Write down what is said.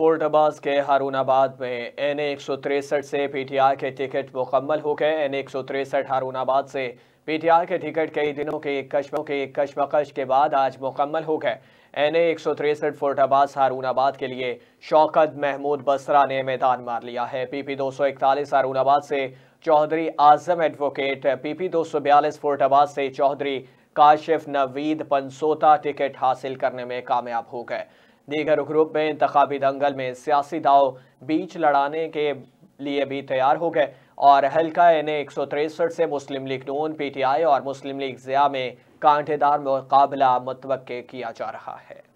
fort Abbas के हारूनाबाद में N A एक सौ तिरसठ से पी टी के टिकट मुकम्मल हो गए एन एक सौ तिरसठ हारूनाबाद से पी टी के टिकट कई दिनों के कश्मों के कश्मकश के बाद आज मुकम्मल हो गए एन ए एक सौ तिरसठ फोर्ट अब्बास हारूनाबाद के लिए शौकत महमूद बसरा ने मैदान मार लिया है पी पी दो सौ इकतालीस हारूनाबाद से Chaudhry Azam advocate P P दो सौ बयालीस फोर्ट अब्बास से चौधरी काशिफ नवीद पंसोता टिकट हासिल करने में कामयाब हो गए दीगर ग्रुप में इंतबी दंगल में सियासी दाव बीच लड़ाने के लिए भी तैयार हो गए और हल्का एन एक सौ तिरसठ से Muslim League Noon P T I और मुस्लिम लीग ज़िया में कांटेदार मुकाबला मतवक़ किया जा रहा है